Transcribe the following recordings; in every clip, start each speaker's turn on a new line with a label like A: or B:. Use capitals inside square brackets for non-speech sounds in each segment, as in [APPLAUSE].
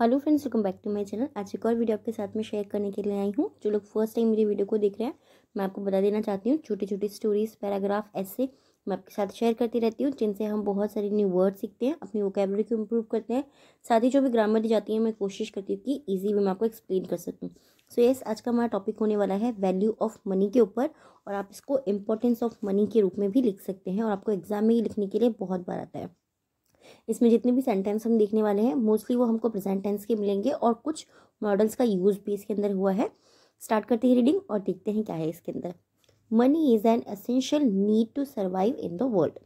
A: hello friends welcome back to my channel आज एक और वीडियो आपके साथ में शेयर करने के लिए आई हूँ जो लोग फर्स्ट टाइम मेरी वीडियो को देख रहे हैं मैं आपको बता देना चाहती हूँ छोटी छोटी स्टोरीज पैराग्राफ ऐसे मैं आपके साथ शेयर करती रहती हूँ जिनसे हम बहुत सारे न्यू वर्ड सीखते हैं अपनी वोकेबलरी को इम्प्रूव करते हैं साथ ही जो भी ग्रामर दी जाती है मैं कोशिश करती हूँ कि ईजी वे मैं आपको एक्सप्लेन कर सकूँ सो येस आज का हमारा टॉपिक होने वाला है वैल्यू ऑफ मनी के ऊपर और आप इसको इम्पोर्टेंस ऑफ मनी के रूप में भी लिख सकते हैं और आपको एग्जाम में ही लिखने के लिए बहुत बार आता है इसमें जितने भी सेंटेंस हम देखने वाले हैं मोस्टली वो हमको प्रेजेंट टेंस के मिलेंगे और कुछ मॉडल्स का यूज़ भी इसके अंदर हुआ है स्टार्ट करते हैं रीडिंग और देखते हैं क्या है इसके अंदर money is an essential need to survive in the world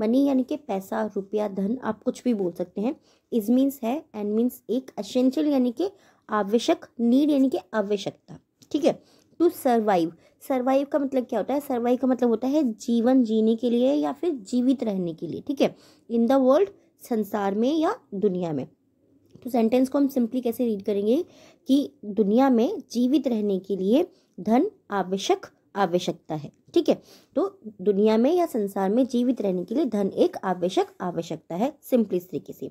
A: money यानी कि पैसा रुपया धन आप कुछ भी बोल सकते हैं इज मीन्स है एंड मीन्स एक असेंशियल यानी कि आवश्यक नीड यानी कि आवश्यकता ठीक है टू सर्वाइव सर्वाइव का मतलब क्या होता है सर्वाइव का मतलब होता है जीवन जीने के लिए या फिर जीवित रहने के लिए ठीक है इन द वर्ल्ड संसार में या दुनिया में तो सेंटेंस को हम सिंपली कैसे रीड करेंगे कि दुनिया में जीवित रहने के लिए धन आवश्यक आवश्यकता है ठीक है तो दुनिया में या संसार में जीवित रहने के लिए धन एक आवश्यक आवश्यकता है सिंपली इस तरीके से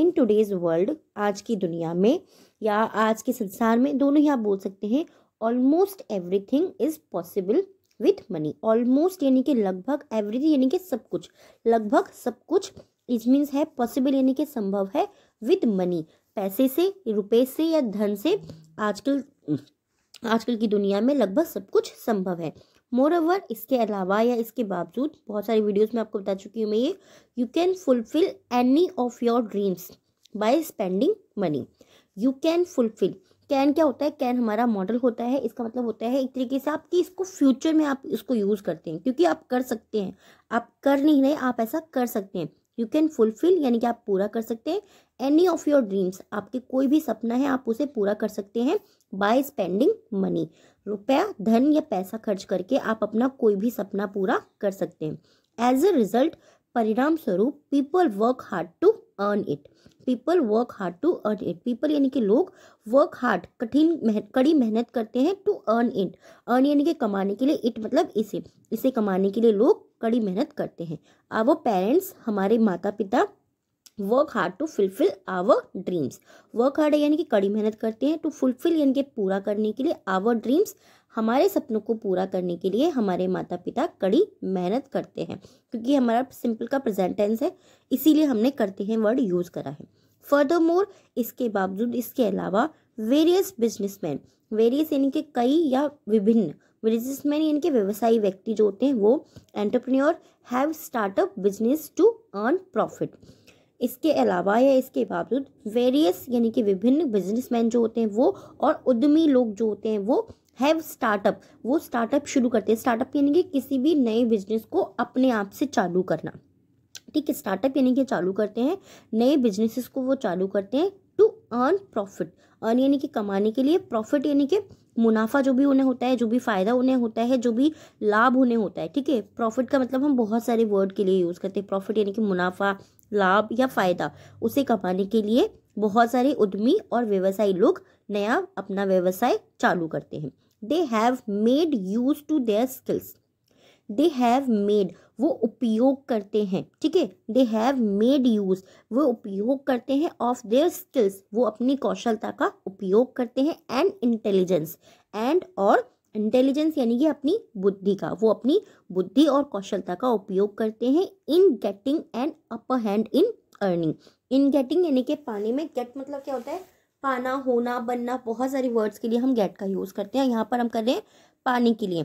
A: इन टूडेज वर्ल्ड आज की दुनिया में या आज के संसार में दोनों ही आप बोल सकते हैं almost everything is possible with money almost यानी कि लगभग एवरीथिंग यानी कि सब कुछ लगभग सब कुछ इज मीन्स है पॉसिबल यानी कि संभव है विथ मनी पैसे से रुपए से या धन से आजकल आजकल की दुनिया में लगभग सब कुछ संभव है मोर ओवर इसके अलावा या इसके बावजूद बहुत सारी वीडियोस में आपको बता चुकी हूँ मैं ये you can fulfil any of your dreams by spending money you can fulfil can क्या होता है कैन हमारा मॉडल होता है इसका मतलब होता है एक तरीके से आप कि इसको फ्यूचर में आप इसको यूज़ करते हैं क्योंकि आप कर सकते हैं आप कर नहीं रहे आप ऐसा कर सकते हैं यू कैन फुलफिल यानी कि आप पूरा कर सकते हैं एनी ऑफ योर ड्रीम्स आपके कोई भी सपना है आप उसे पूरा कर सकते हैं बाय स्पेंडिंग मनी रुपया धन या पैसा खर्च करके आप अपना कोई भी सपना पूरा कर सकते हैं एज ए रिजल्ट परिणाम स्वरूप people work hard to earn it people work hard to earn it people यानी कि लोग वर्क हार्ड कठिन कड़ी मेहनत करते हैं टू अर्न इट अर्न यानी कि कमाने के लिए इट मतलब इसे इसे कमाने के लिए लोग कड़ी मेहनत करते हैं अब वो पेरेंट्स हमारे माता पिता work hard to fulfil our dreams work hard यानी कि कड़ी मेहनत करते हैं टू फुलफिल यानी कि पूरा करने के लिए आवर ड्रीम्स हमारे सपनों को पूरा करने के लिए हमारे माता पिता कड़ी मेहनत करते हैं क्योंकि हमारा सिंपल का प्रेजेंटेंस है इसीलिए हमने करते हैं वर्ड यूज़ करा है फर्दर मोर इसके बावजूद इसके अलावा वेरियस बिजनेसमैन वेरियस यानी कि कई या विभिन्न बिजनेसमैन यानी कि व्यवसायी व्यक्ति जो होते हैं वो entrepreneur have startup business to earn profit इसके अलावा या इसके बावजूद वेरियस यानी कि विभिन्न बिजनेसमैन जो होते हैं वो और उद्यमी लोग जो होते हैं वो हैव स्टार्टअप वो स्टार्टअप शुरू करते हैं स्टार्टअप यानी कि किसी भी नए बिजनेस को अपने आप से चालू करना ठीक है स्टार्टअप यानी कि चालू करते हैं नए बिजनेसेस को वो चालू करते हैं टू अर्न प्रॉफिट अर्न यानी कि कमाने के लिए प्रॉफिट यानी कि मुनाफा जो भी उन्हें होता है जो भी फ़ायदा उन्हें होता है जो भी लाभ उन्हें होता है ठीक है प्रॉफिट का मतलब हम बहुत सारे वर्ड के लिए यूज़ करते हैं प्रॉफिट यानी कि मुनाफा लाभ या फायदा उसे कमाने के लिए बहुत सारे उद्यमी और व्यवसायी लोग नया अपना व्यवसाय चालू करते हैं they have made use to their skills they have made वो उपयोग करते हैं ठीक है दे हैव मेड यूज वो उपयोग करते हैं ऑफ देयर स्किल्स वो अपनी कौशलता का उपयोग करते हैं एंड इंटेलिजेंस एंड और इंटेलिजेंस यानी कि अपनी बुद्धि का वो अपनी बुद्धि और कौशलता का उपयोग करते हैं in getting and upper hand in earning in getting यानी कि पाने में गेट मतलब क्या होता है पाना होना बनना बहुत सारी वर्ड्स के लिए हम गेट का यूज़ करते हैं यहाँ पर हम कर रहे हैं पाने के लिए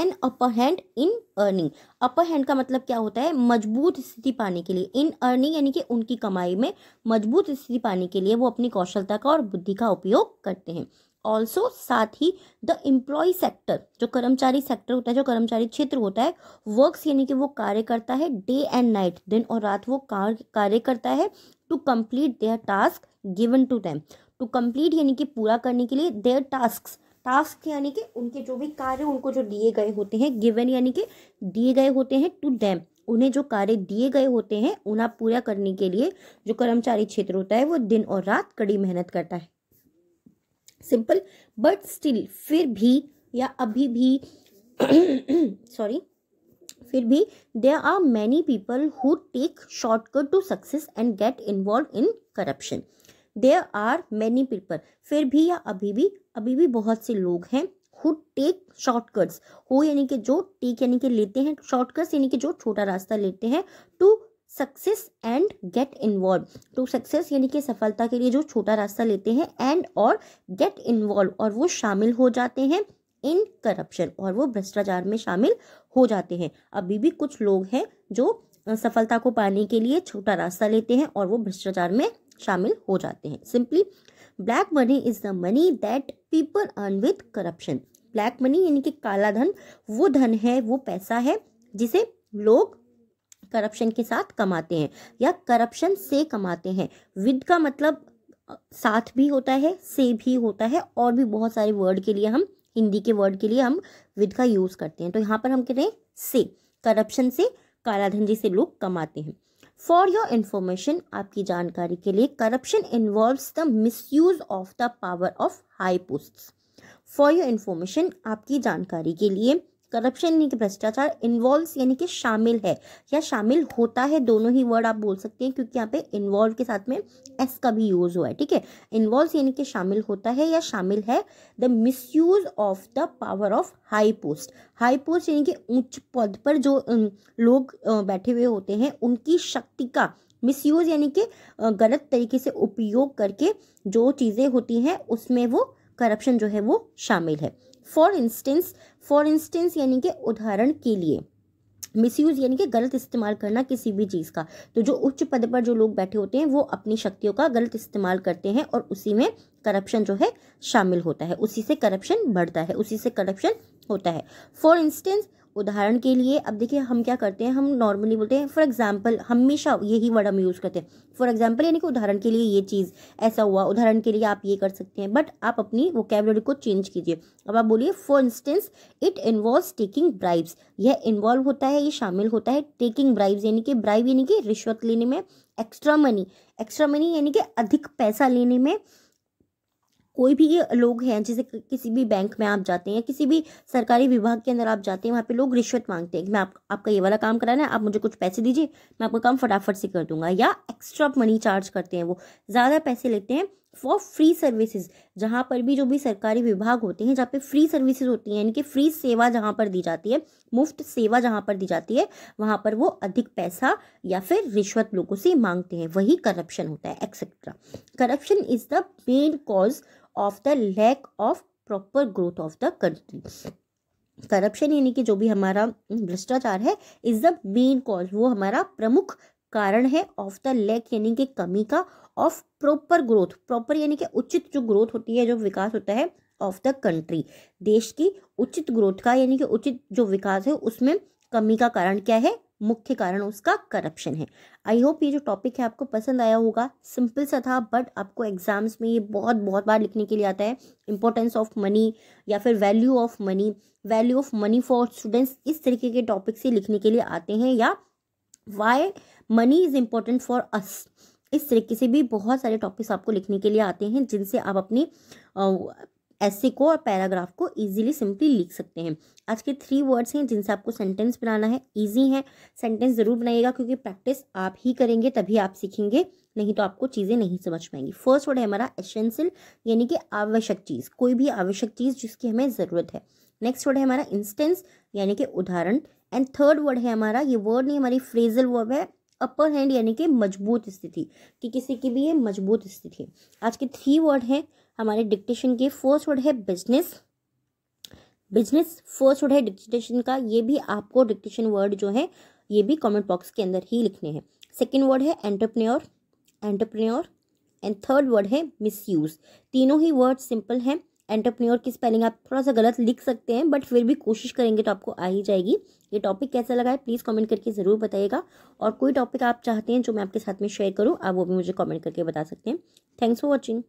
A: an upper hand in earning upper hand का मतलब क्या होता है मजबूत स्थिति पाने के लिए इन अर्निंग यानी कि उनकी कमाई में मजबूत स्थिति पाने के लिए वो अपनी कौशलता का और बुद्धि का उपयोग करते हैं ऑल्सो साथ ही द एम्प्लॉय सेक्टर जो कर्मचारी सेक्टर होता है जो कर्मचारी क्षेत्र होता है वर्क्स यानी कि वो कार्य करता है डे एंड नाइट दिन और रात वो कार्य करता है to complete their task given to them to complete यानी कि पूरा करने के लिए देयर टास्क टास्क यानी कि उनके जो भी कार्य उनको जो दिए गए होते हैं गिवन यानी कि दिए गए होते हैं टू दैम उन्हें जो कार्य दिए गए होते हैं उन्हें पूरा करने के लिए जो कर्मचारी क्षेत्र होता है वो दिन और रात कड़ी मेहनत करता है सिंपल बट स्टिल फिर भी या अभी भी सॉरी [CLEARS THROAT] फिर भी there are many people who take shortcut to success and get involve in corruption there are many people फिर भी या अभी भी अभी भी बहुत से लोग हैं हु टेक शॉर्टकट्स हो यानी कि जो टेक यानी कि लेते हैं शॉर्टकट्स यानी कि जो छोटा रास्ता लेते हैं to success and get involve तो सक्सेस यानी कि सफलता के लिए जो छोटा रास्ता लेते हैं एंड और गेट इन्वॉल्व और वो शामिल हो जाते हैं इन करप्शन और वो भ्रष्टाचार में शामिल हो जाते हैं अभी भी कुछ लोग हैं जो सफलता को पाने के लिए छोटा रास्ता लेते हैं और वो भ्रष्टाचार में शामिल हो जाते हैं simply black money is the money that people earn with corruption black money यानी कि काला धन वो धन है वो पैसा है जिसे लोग करप्शन के साथ कमाते हैं या करप्शन से कमाते हैं विद का मतलब साथ भी होता है से भी होता है और भी बहुत सारे वर्ड के लिए हम हिंदी के वर्ड के लिए हम विद का यूज़ करते हैं तो यहाँ पर हम कह रहे हैं से करप्शन से कालाधन से लोग कमाते हैं फॉर योर इन्फॉर्मेशन आपकी जानकारी के लिए corruption involves the misuse of the power of high post for your information आपकी जानकारी के लिए करप्शन यानी कि भ्रष्टाचार इन्वॉल्व यानी कि शामिल है या शामिल होता है दोनों ही वर्ड आप बोल सकते हैं क्योंकि यहाँ पे इन्वॉल्व के साथ में एस का भी यूज़ हुआ है ठीक है इन्वॉल्व यानी कि शामिल होता है या शामिल है the misuse of the power of high post high post यानी कि उच्च पद पर जो लोग बैठे हुए होते हैं उनकी शक्ति का यूज यानी कि गलत तरीके से उपयोग करके जो चीज़ें होती हैं उसमें वो करप्शन जो है वो शामिल है फॉर इंस्टेंस फॉर इंस्टेंस यानी कि उदाहरण के लिए मिसयूज यानी कि गलत इस्तेमाल करना किसी भी चीज़ का तो जो उच्च पद पर जो लोग बैठे होते हैं वो अपनी शक्तियों का गलत इस्तेमाल करते हैं और उसी में करप्शन जो है शामिल होता है उसी से करप्शन बढ़ता है उसी से करप्शन होता है फॉर इंस्टेंस उदाहरण के लिए अब देखिए हम क्या करते हैं हम नॉर्मली बोलते हैं फॉर एग्जाम्पल हमेशा यही वर्ड हम यूज़ करते हैं फॉर एग्जाम्पल यानी कि उदाहरण के लिए ये चीज़ ऐसा हुआ उदाहरण के लिए आप ये कर सकते हैं बट आप अपनी वोकेबलरी को चेंज कीजिए अब आप बोलिए for instance it involve taking bribes यह इन्वॉल्व होता है ये शामिल होता है टेकिंग ब्राइब्स यानी कि ब्राइब यानी कि रिश्वत लेने में एक्स्ट्रा मनी एक्स्ट्रा मनी यानी कि अधिक पैसा लेने में कोई भी लोग हैं जैसे किसी भी बैंक में आप जाते हैं किसी भी सरकारी विभाग के अंदर आप जाते हैं वहाँ पे लोग रिश्वत मांगते हैं कि मैं आप, आपका ये वाला काम कराना है आप मुझे कुछ पैसे दीजिए मैं आपका काम फटाफट से कर दूंगा या एक्स्ट्रा मनी चार्ज करते हैं वो ज़्यादा पैसे लेते हैं फॉर फ्री सर्विसेज जहाँ पर भी जो भी सरकारी विभाग होते हैं जहाँ पे फ्री सर्विसेज होती हैं यानी कि फ्री सेवा जहाँ पर दी जाती है मुफ्त सेवा जहाँ पर दी जाती है वहाँ पर वो अधिक पैसा या फिर रिश्वत लोगों से मांगते हैं वही करप्शन होता है etcetera corruption is the main cause of the lack of proper growth of the country corruption यानी कि जो भी हमारा भ्रष्टाचार है इज द मेन कॉज वो हमारा प्रमुख कारण है ऑफ द लैक यानी कि कमी का ऑफ प्रॉपर ग्रोथ प्रॉपर यानी कि उचित जो ग्रोथ होती है जो विकास होता है ऑफ द कंट्री देश की उचित ग्रोथ का यानी कि उचित जो विकास है उसमें कमी का कारण क्या है मुख्य कारण उसका करप्शन है आई होप ये जो टॉपिक है आपको पसंद आया होगा सिंपल सा था बट आपको एग्जाम्स में ये बहुत बहुत बार लिखने के लिए आता है इंपॉर्टेंस ऑफ मनी या फिर value of money value of money for students इस तरीके के टॉपिक से लिखने के लिए आते हैं या why money is important for us इस तरीके से भी बहुत सारे टॉपिक्स आपको लिखने के लिए आते हैं जिनसे आप अपनी ऐसे को और पैराग्राफ को इजीली सिंपली लिख सकते हैं आज के थ्री वर्ड्स हैं जिनसे आपको सेंटेंस बनाना है इजी है सेंटेंस ज़रूर बनाइएगा क्योंकि प्रैक्टिस आप ही करेंगे तभी आप सीखेंगे नहीं तो आपको चीज़ें नहीं समझ पाएंगी फर्स्ट वर्ड है हमारा एसेंशियल यानी कि आवश्यक चीज़ कोई भी आवश्यक चीज़ जिसकी हमें ज़रूरत है नेक्स्ट वर्ड है हमारा इंस्टेंस यानी कि उदाहरण एंड थर्ड वर्ड है हमारा ये वर्ड नहीं हमारी फ्रेजल वर्ब है अपर हैंड यानी कि मजबूत स्थिति कि किसी की भी ये मजबूत स्थिति आज के थ्री वर्ड हैं हमारे डिक्टेशन के फर्स्ट वर्ड है बिजनेस बिजनेस फर्स्ट वर्ड है डिक्टेशन का ये भी आपको डिक्टेशन वर्ड जो है ये भी कमेंट बॉक्स के अंदर ही लिखने हैं सेकेंड वर्ड है entrepreneur entrepreneur and third word है मिसयूज तीनों ही वर्ड सिंपल हैं एंटरप्रेन्योर की स्पेलिंग आप थोड़ा सा गलत लिख सकते हैं बट फिर भी कोशिश करेंगे तो आपको आ ही जाएगी ये टॉपिक कैसा लगा है प्लीज़ कमेंट करके ज़रूर बताइएगा और कोई टॉपिक आप चाहते हैं जो मैं आपके साथ में शेयर करूँ आप वो भी मुझे कमेंट करके बता सकते हैं थैंक्स फॉर वॉचिंग